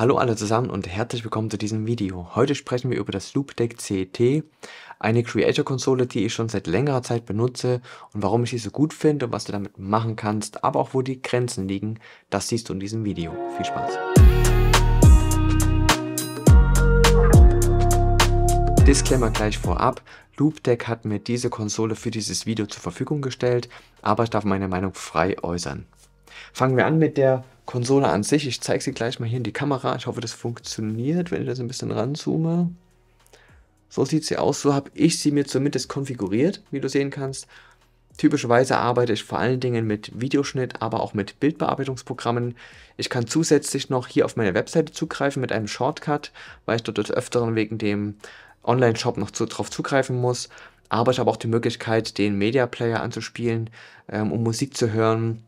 Hallo alle zusammen und herzlich willkommen zu diesem Video. Heute sprechen wir über das Loopdeck CT, eine Creator-Konsole, die ich schon seit längerer Zeit benutze und warum ich sie so gut finde und was du damit machen kannst, aber auch wo die Grenzen liegen, das siehst du in diesem Video. Viel Spaß! Disclaimer gleich vorab. Loopdeck hat mir diese Konsole für dieses Video zur Verfügung gestellt, aber ich darf meine Meinung frei äußern. Fangen wir an mit der Konsole an sich. Ich zeige sie gleich mal hier in die Kamera. Ich hoffe, das funktioniert, wenn ich das ein bisschen ranzoome. So sieht sie aus. So habe ich sie mir zumindest konfiguriert, wie du sehen kannst. Typischerweise arbeite ich vor allen Dingen mit Videoschnitt, aber auch mit Bildbearbeitungsprogrammen. Ich kann zusätzlich noch hier auf meine Webseite zugreifen mit einem Shortcut, weil ich dort des Öfteren wegen dem Online-Shop noch zu, drauf zugreifen muss. Aber ich habe auch die Möglichkeit, den Media Player anzuspielen, ähm, um Musik zu hören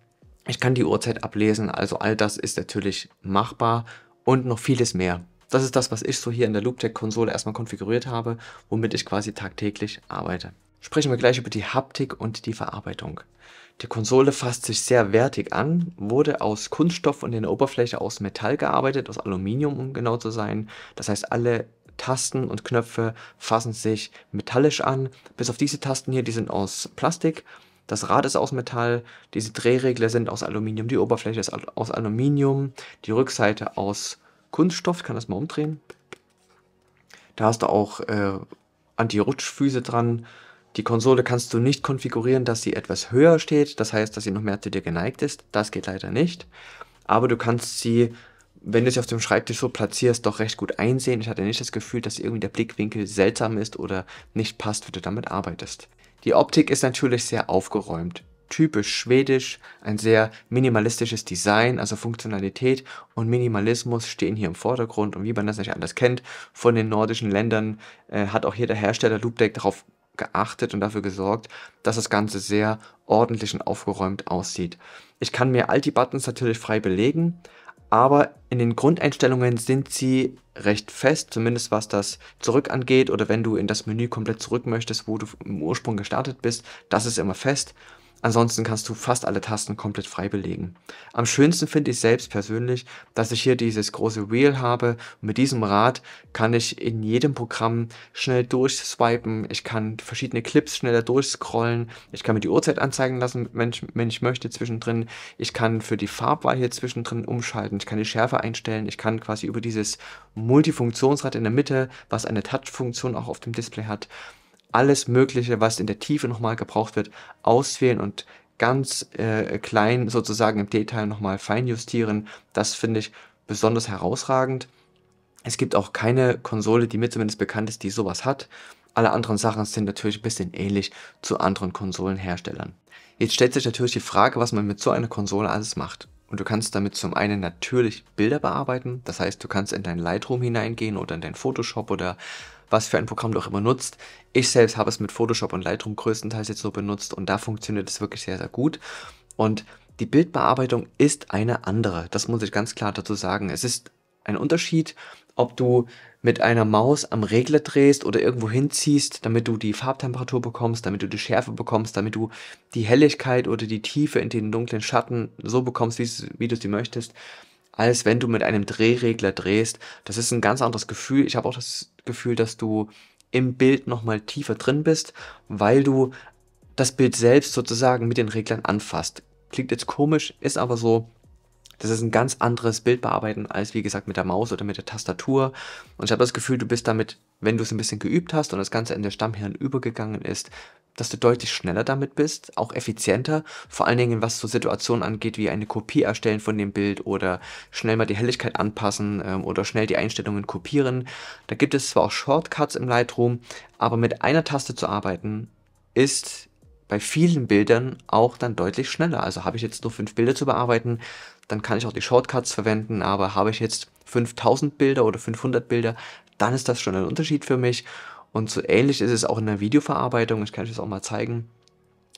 ich kann die Uhrzeit ablesen, also all das ist natürlich machbar und noch vieles mehr. Das ist das, was ich so hier in der LoopTech-Konsole erstmal konfiguriert habe, womit ich quasi tagtäglich arbeite. Sprechen wir gleich über die Haptik und die Verarbeitung. Die Konsole fasst sich sehr wertig an, wurde aus Kunststoff und in der Oberfläche aus Metall gearbeitet, aus Aluminium um genau zu sein. Das heißt, alle Tasten und Knöpfe fassen sich metallisch an, bis auf diese Tasten hier, die sind aus Plastik das Rad ist aus Metall, diese Drehregler sind aus Aluminium, die Oberfläche ist aus Aluminium, die Rückseite aus Kunststoff. Ich kann das mal umdrehen. Da hast du auch äh, Anti-Rutschfüße dran. Die Konsole kannst du nicht konfigurieren, dass sie etwas höher steht. Das heißt, dass sie noch mehr zu dir geneigt ist. Das geht leider nicht. Aber du kannst sie, wenn du sie auf dem Schreibtisch so platzierst, doch recht gut einsehen. Ich hatte nicht das Gefühl, dass irgendwie der Blickwinkel seltsam ist oder nicht passt, wenn du damit arbeitest. Die Optik ist natürlich sehr aufgeräumt, typisch schwedisch, ein sehr minimalistisches Design, also Funktionalität und Minimalismus stehen hier im Vordergrund und wie man das nicht anders kennt von den nordischen Ländern, äh, hat auch hier der Hersteller Loopdeck darauf geachtet und dafür gesorgt, dass das Ganze sehr ordentlich und aufgeräumt aussieht. Ich kann mir all die Buttons natürlich frei belegen, aber in den Grundeinstellungen sind sie recht fest, zumindest was das Zurück angeht oder wenn du in das Menü komplett zurück möchtest, wo du im Ursprung gestartet bist, das ist immer fest Ansonsten kannst du fast alle Tasten komplett frei belegen. Am schönsten finde ich selbst persönlich, dass ich hier dieses große Wheel habe. Und mit diesem Rad kann ich in jedem Programm schnell durchswipen. Ich kann verschiedene Clips schneller durchscrollen. Ich kann mir die Uhrzeit anzeigen lassen, wenn ich, wenn ich möchte, zwischendrin. Ich kann für die Farbwahl hier zwischendrin umschalten. Ich kann die Schärfe einstellen. Ich kann quasi über dieses Multifunktionsrad in der Mitte, was eine Touch-Funktion auch auf dem Display hat, alles Mögliche, was in der Tiefe nochmal gebraucht wird, auswählen und ganz äh, klein sozusagen im Detail nochmal feinjustieren. Das finde ich besonders herausragend. Es gibt auch keine Konsole, die mir zumindest bekannt ist, die sowas hat. Alle anderen Sachen sind natürlich ein bisschen ähnlich zu anderen Konsolenherstellern. Jetzt stellt sich natürlich die Frage, was man mit so einer Konsole alles macht. Und du kannst damit zum einen natürlich Bilder bearbeiten, das heißt, du kannst in dein Lightroom hineingehen oder in dein Photoshop oder was für ein Programm du auch immer nutzt. Ich selbst habe es mit Photoshop und Lightroom größtenteils jetzt so benutzt und da funktioniert es wirklich sehr, sehr gut. Und die Bildbearbeitung ist eine andere. Das muss ich ganz klar dazu sagen. Es ist ein Unterschied, ob du mit einer Maus am Regler drehst oder irgendwo hinziehst, damit du die Farbtemperatur bekommst, damit du die Schärfe bekommst, damit du die Helligkeit oder die Tiefe in den dunklen Schatten so bekommst, wie du sie möchtest, als wenn du mit einem Drehregler drehst. Das ist ein ganz anderes Gefühl. Ich habe auch das Gefühl, dass du im Bild nochmal tiefer drin bist, weil du das Bild selbst sozusagen mit den Reglern anfasst. Klingt jetzt komisch, ist aber so. Das ist ein ganz anderes Bildbearbeiten als wie gesagt mit der Maus oder mit der Tastatur. Und ich habe das Gefühl, du bist damit, wenn du es ein bisschen geübt hast und das Ganze in der Stammhirn übergegangen ist, dass du deutlich schneller damit bist, auch effizienter, vor allen Dingen was so Situationen angeht, wie eine Kopie erstellen von dem Bild oder schnell mal die Helligkeit anpassen ähm, oder schnell die Einstellungen kopieren. Da gibt es zwar auch Shortcuts im Lightroom, aber mit einer Taste zu arbeiten ist bei vielen Bildern auch dann deutlich schneller. Also habe ich jetzt nur fünf Bilder zu bearbeiten, dann kann ich auch die Shortcuts verwenden, aber habe ich jetzt 5000 Bilder oder 500 Bilder, dann ist das schon ein Unterschied für mich und so ähnlich ist es auch in der Videoverarbeitung. Ich kann euch das auch mal zeigen.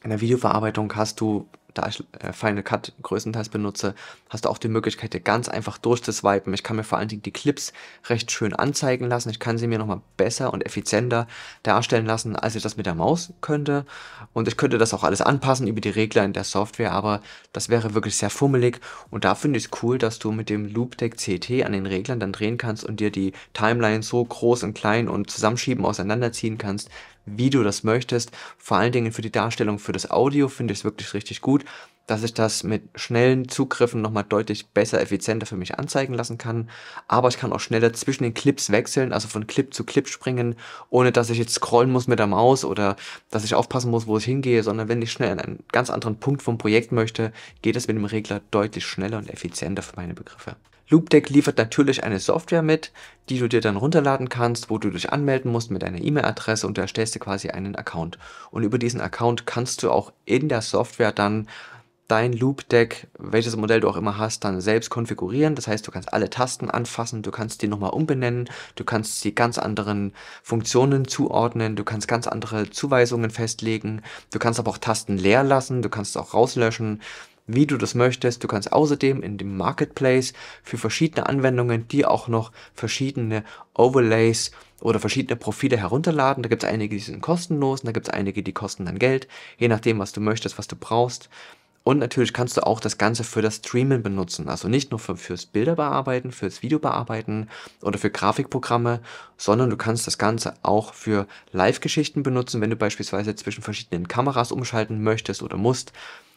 In der Videoverarbeitung hast du da ich äh, Final Cut größtenteils benutze, hast du auch die Möglichkeit, dir ganz einfach durchzuswipen. Ich kann mir vor allen Dingen die Clips recht schön anzeigen lassen. Ich kann sie mir nochmal besser und effizienter darstellen lassen, als ich das mit der Maus könnte. Und ich könnte das auch alles anpassen über die Regler in der Software, aber das wäre wirklich sehr fummelig. Und da finde ich es cool, dass du mit dem Loopdeck CT an den Reglern dann drehen kannst und dir die Timeline so groß und klein und zusammenschieben, auseinanderziehen kannst, wie du das möchtest. Vor allen Dingen für die Darstellung für das Audio finde ich es wirklich richtig gut, dass ich das mit schnellen Zugriffen nochmal deutlich besser, effizienter für mich anzeigen lassen kann. Aber ich kann auch schneller zwischen den Clips wechseln, also von Clip zu Clip springen, ohne dass ich jetzt scrollen muss mit der Maus oder dass ich aufpassen muss, wo ich hingehe, sondern wenn ich schnell an einen ganz anderen Punkt vom Projekt möchte, geht es mit dem Regler deutlich schneller und effizienter für meine Begriffe. Loopdeck liefert natürlich eine Software mit, die du dir dann runterladen kannst, wo du dich anmelden musst mit deiner E-Mail-Adresse und du erstellst dir quasi einen Account. Und über diesen Account kannst du auch in der Software dann dein Loopdeck, welches Modell du auch immer hast, dann selbst konfigurieren. Das heißt, du kannst alle Tasten anfassen, du kannst die nochmal umbenennen, du kannst sie ganz anderen Funktionen zuordnen, du kannst ganz andere Zuweisungen festlegen, du kannst aber auch Tasten leer lassen, du kannst es auch rauslöschen wie du das möchtest. Du kannst außerdem in dem Marketplace für verschiedene Anwendungen die auch noch verschiedene Overlays oder verschiedene Profile herunterladen. Da gibt es einige, die sind kostenlos, und da gibt es einige, die kosten dann Geld, je nachdem, was du möchtest, was du brauchst. Und natürlich kannst du auch das Ganze für das Streamen benutzen. Also nicht nur für, fürs bearbeiten, fürs Video bearbeiten oder für Grafikprogramme, sondern du kannst das Ganze auch für Live-Geschichten benutzen, wenn du beispielsweise zwischen verschiedenen Kameras umschalten möchtest oder musst.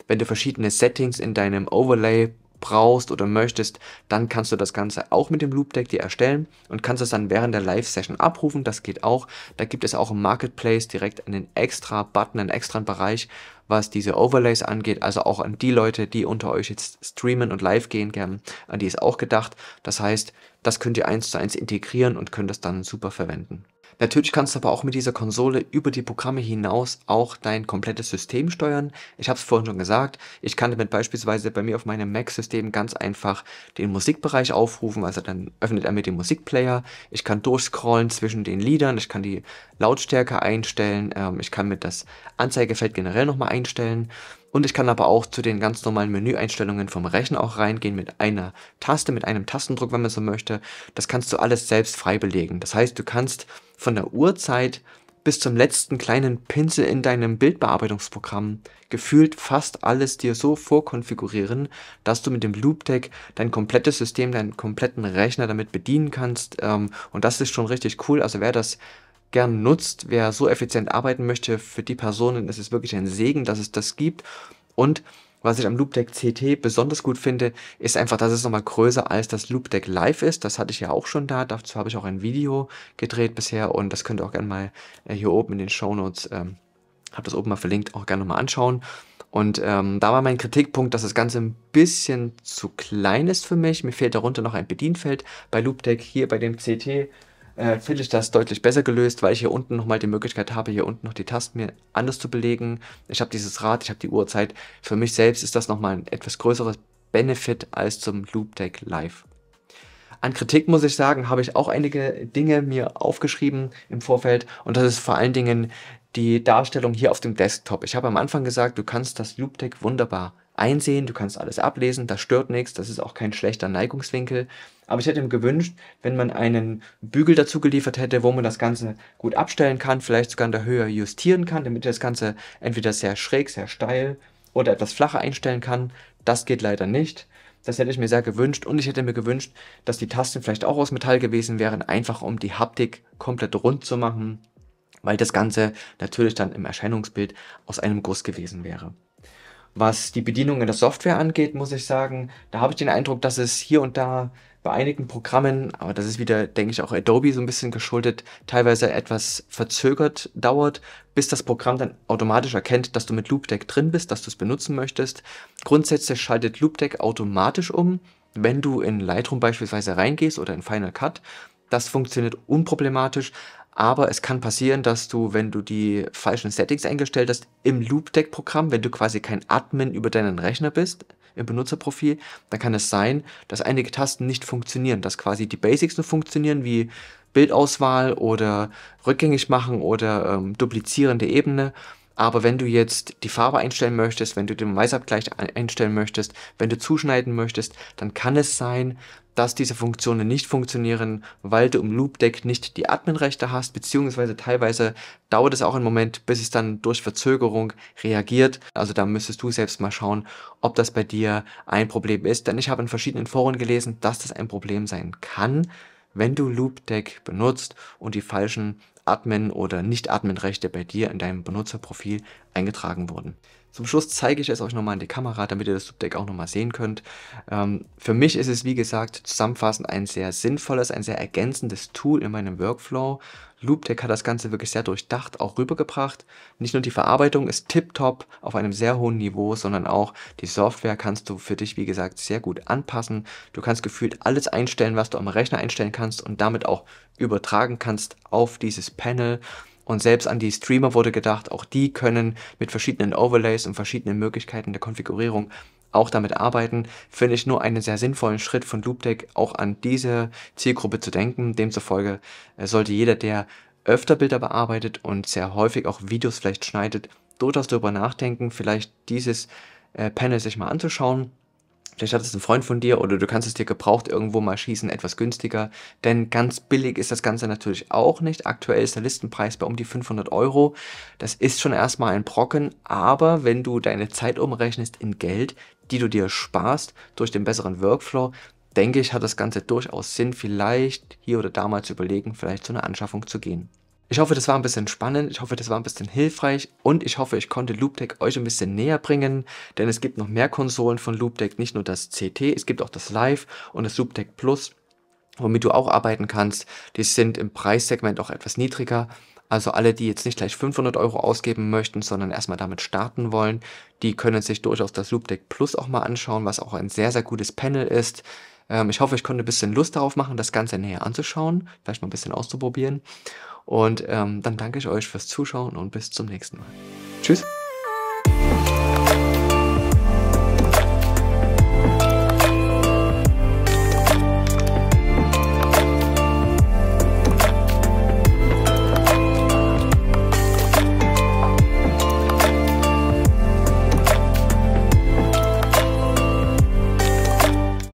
Wenn du verschiedene Settings in deinem Overlay brauchst oder möchtest, dann kannst du das Ganze auch mit dem Loop Deck dir erstellen und kannst es dann während der Live-Session abrufen. Das geht auch. Da gibt es auch im Marketplace direkt einen extra Button, einen extra Bereich, was diese Overlays angeht. Also auch an die Leute, die unter euch jetzt streamen und live gehen gern, an die ist auch gedacht. Das heißt, das könnt ihr eins zu eins integrieren und könnt das dann super verwenden. Natürlich kannst du aber auch mit dieser Konsole über die Programme hinaus auch dein komplettes System steuern. Ich habe es vorhin schon gesagt, ich kann damit beispielsweise bei mir auf meinem Mac-System ganz einfach den Musikbereich aufrufen, also dann öffnet er mir den Musikplayer. Ich kann durchscrollen zwischen den Liedern, ich kann die Lautstärke einstellen, ähm, ich kann mir das Anzeigefeld generell nochmal einstellen. Und ich kann aber auch zu den ganz normalen Menüeinstellungen vom Rechner auch reingehen mit einer Taste, mit einem Tastendruck, wenn man so möchte. Das kannst du alles selbst frei belegen. Das heißt, du kannst von der Uhrzeit bis zum letzten kleinen Pinsel in deinem Bildbearbeitungsprogramm gefühlt fast alles dir so vorkonfigurieren, dass du mit dem Loop Deck dein komplettes System, deinen kompletten Rechner damit bedienen kannst. Ähm, und das ist schon richtig cool. Also wer das gern nutzt. Wer so effizient arbeiten möchte, für die Personen ist es wirklich ein Segen, dass es das gibt. Und was ich am Loop Deck CT besonders gut finde, ist einfach, dass es nochmal größer als das Loop Deck Live ist. Das hatte ich ja auch schon da. Dazu habe ich auch ein Video gedreht bisher und das könnt ihr auch gerne mal äh, hier oben in den Show Notes, ähm, habe das oben mal verlinkt, auch gerne nochmal anschauen. Und ähm, da war mein Kritikpunkt, dass das Ganze ein bisschen zu klein ist für mich. Mir fehlt darunter noch ein Bedienfeld. Bei Loop Deck hier bei dem CT äh, finde ich das deutlich besser gelöst, weil ich hier unten nochmal die Möglichkeit habe, hier unten noch die Tasten mir anders zu belegen. Ich habe dieses Rad, ich habe die Uhrzeit. Für mich selbst ist das nochmal ein etwas größeres Benefit als zum Looptech Live. An Kritik muss ich sagen, habe ich auch einige Dinge mir aufgeschrieben im Vorfeld und das ist vor allen Dingen die Darstellung hier auf dem Desktop. Ich habe am Anfang gesagt, du kannst das Looptech wunderbar einsehen, du kannst alles ablesen, das stört nichts, das ist auch kein schlechter Neigungswinkel. Aber ich hätte mir gewünscht, wenn man einen Bügel dazu geliefert hätte, wo man das Ganze gut abstellen kann, vielleicht sogar in der Höhe justieren kann, damit das Ganze entweder sehr schräg, sehr steil oder etwas flacher einstellen kann. Das geht leider nicht. Das hätte ich mir sehr gewünscht und ich hätte mir gewünscht, dass die Tasten vielleicht auch aus Metall gewesen wären, einfach um die Haptik komplett rund zu machen, weil das Ganze natürlich dann im Erscheinungsbild aus einem Guss gewesen wäre. Was die Bedienung in der Software angeht, muss ich sagen, da habe ich den Eindruck, dass es hier und da bei einigen Programmen, aber das ist wieder, denke ich, auch Adobe so ein bisschen geschuldet, teilweise etwas verzögert dauert, bis das Programm dann automatisch erkennt, dass du mit LoopDeck drin bist, dass du es benutzen möchtest. Grundsätzlich schaltet LoopDeck automatisch um, wenn du in Lightroom beispielsweise reingehst oder in Final Cut. Das funktioniert unproblematisch, aber es kann passieren, dass du, wenn du die falschen Settings eingestellt hast, im Loopdeck-Programm, wenn du quasi kein Admin über deinen Rechner bist, im Benutzerprofil, dann kann es sein, dass einige Tasten nicht funktionieren, dass quasi die Basics nur funktionieren, wie Bildauswahl oder rückgängig machen oder ähm, duplizierende Ebene. Aber wenn du jetzt die Farbe einstellen möchtest, wenn du den Weißabgleich einstellen möchtest, wenn du zuschneiden möchtest, dann kann es sein, dass diese Funktionen nicht funktionieren, weil du im Deck nicht die Adminrechte hast, beziehungsweise teilweise dauert es auch einen Moment, bis es dann durch Verzögerung reagiert. Also da müsstest du selbst mal schauen, ob das bei dir ein Problem ist. Denn ich habe in verschiedenen Foren gelesen, dass das ein Problem sein kann, wenn du Loop Deck benutzt und die falschen Admin- oder Nicht-Admin-Rechte bei dir in deinem Benutzerprofil eingetragen wurden. Zum Schluss zeige ich es euch nochmal in die Kamera, damit ihr das Subdeck auch nochmal sehen könnt. Ähm, für mich ist es, wie gesagt, zusammenfassend ein sehr sinnvolles, ein sehr ergänzendes Tool in meinem Workflow. Loopdeck hat das Ganze wirklich sehr durchdacht auch rübergebracht. Nicht nur die Verarbeitung ist tiptop auf einem sehr hohen Niveau, sondern auch die Software kannst du für dich, wie gesagt, sehr gut anpassen. Du kannst gefühlt alles einstellen, was du am Rechner einstellen kannst und damit auch übertragen kannst auf dieses Panel. Und selbst an die Streamer wurde gedacht, auch die können mit verschiedenen Overlays und verschiedenen Möglichkeiten der Konfigurierung auch damit arbeiten, finde ich nur einen sehr sinnvollen Schritt von Loopdeck, auch an diese Zielgruppe zu denken. Demzufolge äh, sollte jeder, der öfter Bilder bearbeitet und sehr häufig auch Videos vielleicht schneidet, durchaus darüber nachdenken, vielleicht dieses äh, Panel sich mal anzuschauen Vielleicht hat es ein Freund von dir oder du kannst es dir gebraucht irgendwo mal schießen, etwas günstiger. Denn ganz billig ist das Ganze natürlich auch nicht. Aktuell ist der Listenpreis bei um die 500 Euro. Das ist schon erstmal ein Brocken, aber wenn du deine Zeit umrechnest in Geld, die du dir sparst durch den besseren Workflow, denke ich, hat das Ganze durchaus Sinn, vielleicht hier oder da mal zu überlegen, vielleicht zu einer Anschaffung zu gehen. Ich hoffe, das war ein bisschen spannend, ich hoffe, das war ein bisschen hilfreich und ich hoffe, ich konnte Loopdeck euch ein bisschen näher bringen, denn es gibt noch mehr Konsolen von Loopdeck, nicht nur das CT, es gibt auch das Live und das Loopdeck Plus, womit du auch arbeiten kannst. Die sind im Preissegment auch etwas niedriger, also alle, die jetzt nicht gleich 500 Euro ausgeben möchten, sondern erstmal damit starten wollen, die können sich durchaus das Loopdeck Plus auch mal anschauen, was auch ein sehr, sehr gutes Panel ist. Ähm, ich hoffe, ich konnte ein bisschen Lust darauf machen, das Ganze näher anzuschauen, vielleicht mal ein bisschen auszuprobieren. Und ähm, dann danke ich euch fürs Zuschauen und bis zum nächsten Mal. Tschüss.